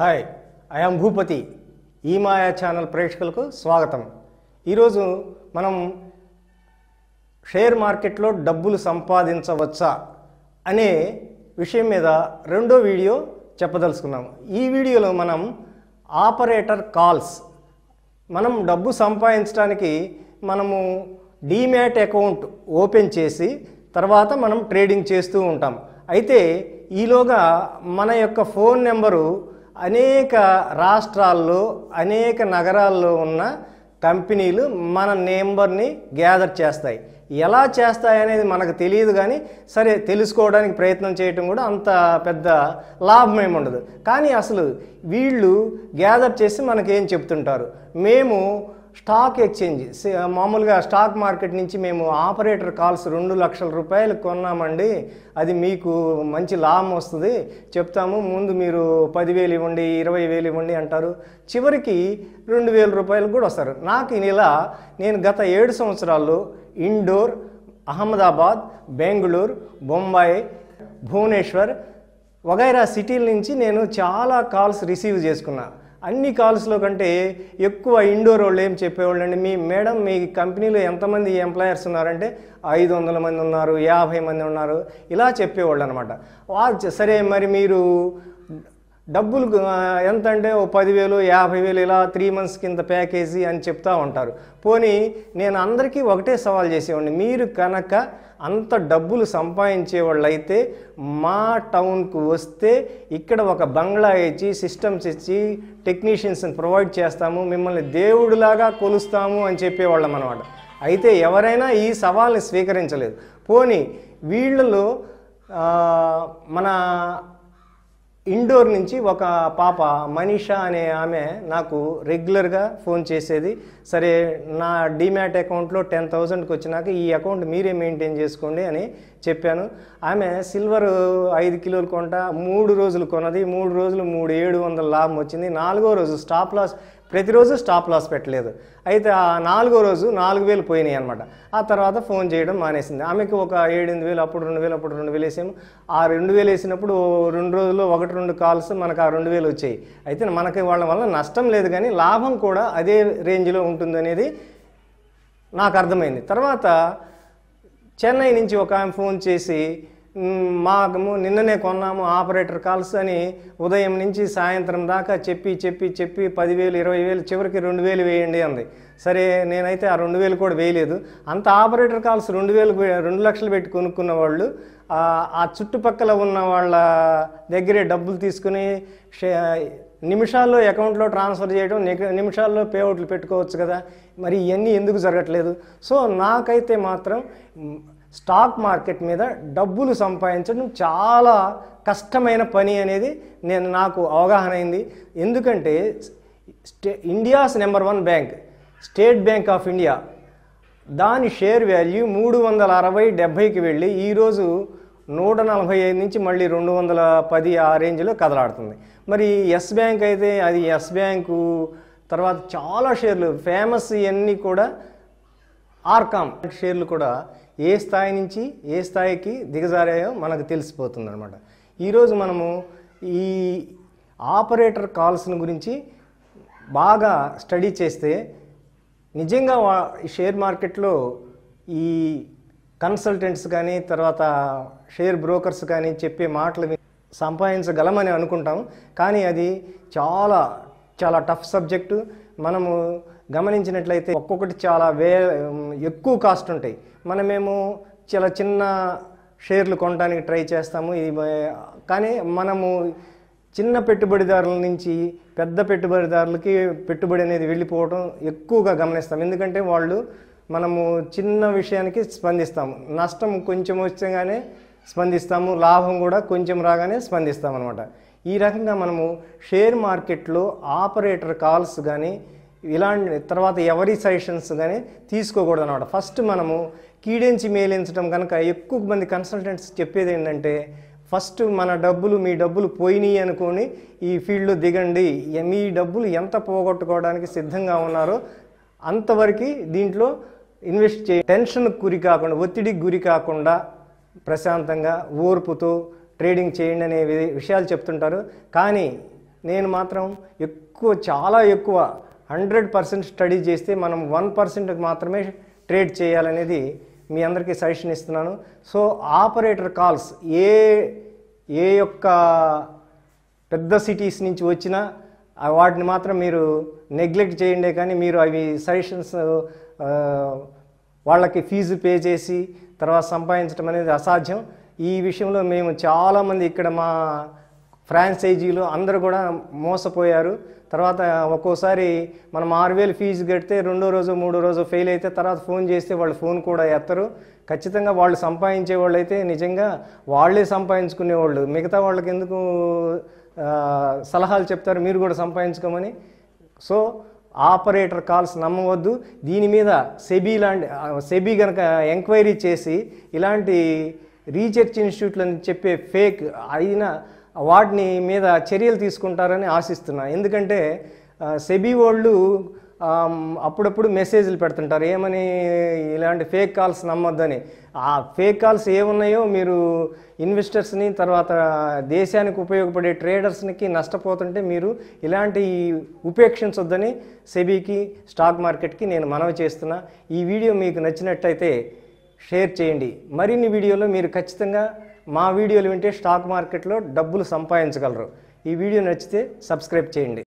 hi I'm Bhupathi ఈ మాయా channel ప్రేక్షకులకు స్వాగతం ఈరోజు మనం షేర్ మార్కెట్లో డబ్బులు సంపాదించవచ్చా అనే విషయం మీద రెండో వీడియో చెప్పదలుచుకున్నాం ఈ వీడియోలో మనం ఆపరేటర్ కాల్స్ మనం డబ్బు సంపాదించడానికి మనము డీమ్యాట్ అకౌంట్ ఓపెన్ చేసి తర్వాత మనం ట్రేడింగ్ చేస్తూ ఉంటాం అయితే ఈలోగా మన యొక్క ఫోన్ నెంబరు అనేక రాష్ట్రాల్లో అనేక నగరాల్లో ఉన్న కంపెనీలు మన నెంబర్ని గ్యాదర్ చేస్తాయి ఎలా చేస్తాయి అనేది మనకు తెలియదు కానీ సరే తెలుసుకోవడానికి ప్రయత్నం చేయటం కూడా అంత పెద్ద లాభం ఏమి ఉండదు కానీ అసలు వీళ్ళు గ్యాదర్ చేసి మనకేం చెప్తుంటారు మేము స్టాక్ ఎక్స్చేంజ్ మామూలుగా స్టాక్ మార్కెట్ నుంచి మేము ఆపరేటర్ కాల్స్ రెండు లక్షల రూపాయలు కొన్నామండి అది మీకు మంచి లాభం వస్తుంది చెప్తాము ముందు మీరు పదివేలు ఇవ్వండి ఇరవై వేలు ఇవ్వండి అంటారు చివరికి రెండు వేల రూపాయలు కూడా వస్తారు నాకు ఇలా నేను గత ఏడు సంవత్సరాల్లో ఇండోర్ అహ్మదాబాద్ బెంగళూరు బొంబాయి భువనేశ్వర్ వగైరా సిటీల నుంచి నేను చాలా కాల్స్ రిసీవ్ చేసుకున్నాను అన్ని కాల్స్లో కంటే ఎక్కువ ఇండోర్ వాళ్ళు ఏం చెప్పేవాళ్ళు అండి మీ మేడం మీ కంపెనీలో ఎంతమంది ఎంప్లాయర్స్ ఉన్నారంటే ఐదు వందల మంది ఉన్నారు యాభై మంది ఉన్నారు ఇలా చెప్పేవాళ్ళు అనమాట వాళ్ళు సరే మరి మీరు డబ్బులు ఎంత అంటే ఓ పదివేలు యాభై వేలు ఇలా త్రీ మంత్స్ కింద ప్యాకేజీ అని చెప్తూ ఉంటారు పోనీ నేను అందరికీ ఒకటే సవాల్ చేసేవాడిని మీరు కనుక అంత డబ్బులు సంపాదించే వాళ్ళైతే మా టౌన్కు వస్తే ఇక్కడ ఒక బంగ్లా ఇచ్చి సిస్టమ్స్ ఇచ్చి టెక్నీషియన్స్ని ప్రొవైడ్ చేస్తాము మిమ్మల్ని దేవుడిలాగా కొలుస్తాము అని చెప్పేవాళ్ళం అనమాట అయితే ఎవరైనా ఈ సవాల్ని స్వీకరించలేదు పోనీ వీళ్ళలో మన ఇండోర్ నుంచి ఒక పాప మనీషా అనే ఆమె నాకు రెగ్యులర్గా ఫోన్ చేసేది సరే నా డిమ్యాట్ అకౌంట్లో టెన్ థౌజండ్కి వచ్చినాక ఈ అకౌంట్ మీరే మెయింటైన్ చేసుకోండి అని చెప్పాను ఆమె సిల్వర్ ఐదు కిలోలు కొంట మూడు రోజులు కొన్నది మూడు రోజులు మూడు ఏడు వందల లాభం వచ్చింది నాలుగో రోజు స్టాప్ లాస్ ప్రతిరోజు స్టాప్ లాస్ పెట్టలేదు అయితే ఆ నాలుగో రోజు నాలుగు వేలు పోయినాయి అనమాట ఆ తర్వాత ఫోన్ చేయడం మానేసింది ఆమెకు ఒక ఏడెనిమిది వేలు అప్పుడు రెండు వేలు అప్పుడు రెండు వేలు వేసాము ఆ రెండు వేలు వేసినప్పుడు రెండు రోజుల్లో ఒకటి రెండు కాల్స్ మనకు ఆ రెండు వేలు వచ్చాయి అయితే మనకి వాళ్ళ వల్ల నష్టం లేదు కానీ లాభం కూడా అదే రేంజ్లో ఉంటుందనేది నాకు అర్థమైంది తర్వాత చెన్నై నుంచి ఒక ఆమె ఫోన్ చేసి మాకు నిన్ననే కొన్నాము ఆపరేటర్ కాల్స్ అని ఉదయం నుంచి సాయంత్రం దాకా చెప్పి చెప్పి చెప్పి పదివేలు ఇరవై వేలు చివరికి రెండు వేలు వేయండి అంది సరే నేనైతే ఆ రెండు వేలు కూడా వేయలేదు అంత ఆపరేటర్ కాల్స్ రెండు వేలు రెండు లక్షలు పెట్టి కొనుక్కున్న వాళ్ళు ఆ చుట్టుపక్కల ఉన్న వాళ్ళ దగ్గరే డబ్బులు తీసుకుని నిమిషాల్లో అకౌంట్లో ట్రాన్స్ఫర్ చేయడం నిమిషాల్లో పేఅవుట్లు పెట్టుకోవచ్చు కదా మరి ఇవన్నీ ఎందుకు జరగట్లేదు సో నాకైతే మాత్రం స్టాక్ మార్కెట్ మీద డబ్బులు సంపాదించడం చాలా కష్టమైన పని అనేది నేను నాకు అవగాహన అయింది ఎందుకంటే స్టే India's number one bank State Bank of India దాని షేర్ వాల్యూ మూడు వందల అరవై డెబ్భైకి వెళ్ళి ఈరోజు నూట నలభై ఐదు నుంచి మళ్ళీ రెండు వందల పది ఆ రేంజ్లో కదలాడుతుంది మరి ఎస్ బ్యాంక్ అయితే అది ఎస్ బ్యాంకు తర్వాత చాలా షేర్లు ఫేమస్ ఇవన్నీ కూడా ఆర్కామ్ షేర్లు కూడా ఏ స్థాయి నుంచి ఏ స్థాయికి దిగజారాయో మనకు తెలిసిపోతుంది అనమాట ఈరోజు మనము ఈ ఆపరేటర్ కాల్స్ని గురించి బాగా స్టడీ చేస్తే నిజంగా షేర్ మార్కెట్లో ఈ కన్సల్టెంట్స్ కానీ తర్వాత షేర్ బ్రోకర్స్ కానీ చెప్పే మాటలు సంపాదించగలమని అనుకుంటాం కానీ అది చాలా చాలా టఫ్ సబ్జెక్టు మనము గమనించినట్లయితే ఒక్కొక్కటి చాలా వే ఎక్కువ కాస్ట్ ఉంటాయి మనమేమో చాలా చిన్న షేర్లు కొనడానికి ట్రై చేస్తాము ఇది కానీ మనము చిన్న పెట్టుబడిదారుల నుంచి పెద్ద పెట్టుబడిదారులకి పెట్టుబడి అనేది వెళ్ళిపోవడం ఎక్కువగా గమనిస్తాం ఎందుకంటే వాళ్ళు మనము చిన్న విషయానికి స్పందిస్తాము నష్టం కొంచెం వచ్చగానే స్పందిస్తాము లాభం కూడా కొంచెం రాగానే స్పందిస్తామన్నమాట ఈ రకంగా మనము షేర్ మార్కెట్లో ఆపరేటర్ కాల్స్ కానీ ఇలాంటి తర్వాత ఎవరి సజెషన్స్ కానీ తీసుకోకూడదు అనమాట ఫస్ట్ మనము కీడించి మేలించడం కనుక ఎక్కువ మంది కన్సల్టెంట్స్ చెప్పేది ఏంటంటే ఫస్ట్ మన డబ్బులు మీ డబ్బులు పోయినాయి అనుకొని ఈ ఫీల్డ్లో దిగండి మీ డబ్బులు ఎంత పోగొట్టుకోవడానికి సిద్ధంగా ఉన్నారో అంతవరకు దీంట్లో ఇన్వెస్ట్ చే టెన్షన్ గురి కాకుండా ఒత్తిడికి గురి కాకుండా ప్రశాంతంగా ఓర్పుతో ట్రేడింగ్ చేయండి అనే విషయాలు చెప్తుంటారు కానీ నేను మాత్రం ఎక్కువ చాలా ఎక్కువ హండ్రెడ్ పర్సెంట్ స్టడీ చేస్తే మనం వన్ పర్సెంట్ మాత్రమే ట్రేడ్ చేయాలనేది మీ అందరికీ సజెషన్ ఇస్తున్నాను సో ఆపరేటర్ కాల్స్ ఏ ఏ యొక్క పెద్ద సిటీస్ నుంచి వచ్చినా వాటిని మాత్రం మీరు నెగ్లెక్ట్ చేయండి కానీ మీరు అవి సజెషన్స్ వాళ్ళకి ఫీజు పే చేసి తర్వాత సంపాదించడం అనేది అసాధ్యం ఈ విషయంలో మేము చాలామంది ఇక్కడ మా ఫ్రాంచైజీలు అందరూ కూడా మోసపోయారు తర్వాత ఒక్కోసారి మనం ఆరు వేలు ఫీజు కడితే రెండో రోజు మూడో రోజు ఫెయిల్ అయితే తర్వాత ఫోన్ చేస్తే వాళ్ళు ఫోన్ కూడా ఎత్తరు ఖచ్చితంగా వాళ్ళు సంపాదించే వాళ్ళు అయితే నిజంగా వాళ్ళే సంపాదించుకునేవాళ్ళు మిగతా వాళ్ళకి ఎందుకు సలహాలు చెప్తారు మీరు కూడా సంపాదించుకోమని సో ఆపరేటర్ కాల్స్ నమ్మవద్దు దీని మీద సెబీ లాంటి సెబీ కనుక ఎంక్వైరీ చేసి ఇలాంటి రీసెర్చ్ ఇన్స్టిట్యూట్లు అని చెప్పే ఫేక్ అయినా వాటిని మీద చర్యలు తీసుకుంటారని ఆశిస్తున్నా ఎందుకంటే సెబీ వాళ్ళు అప్పుడప్పుడు మెసేజ్లు పెడుతుంటారు ఏమని ఇలాంటి ఫేక్ కాల్స్ నమ్మొద్దని ఆ ఫేక్ కాల్స్ ఏమున్నాయో మీరు ఇన్వెస్టర్స్ని తర్వాత దేశానికి ఉపయోగపడే ట్రేడర్స్కి నష్టపోతుంటే మీరు ఇలాంటి ఉపేక్షించొద్దని సెబీకి స్టాక్ మార్కెట్కి నేను మనవి చేస్తున్నా ఈ వీడియో మీకు నచ్చినట్టయితే షేర్ చేయండి మరిన్ని వీడియోలో మీరు ఖచ్చితంగా మా వీడియోలు వింటే స్టాక్ మార్కెట్లో డబ్బులు సంపాదించగలరు ఈ వీడియో నచ్చితే సబ్స్క్రైబ్ చేయండి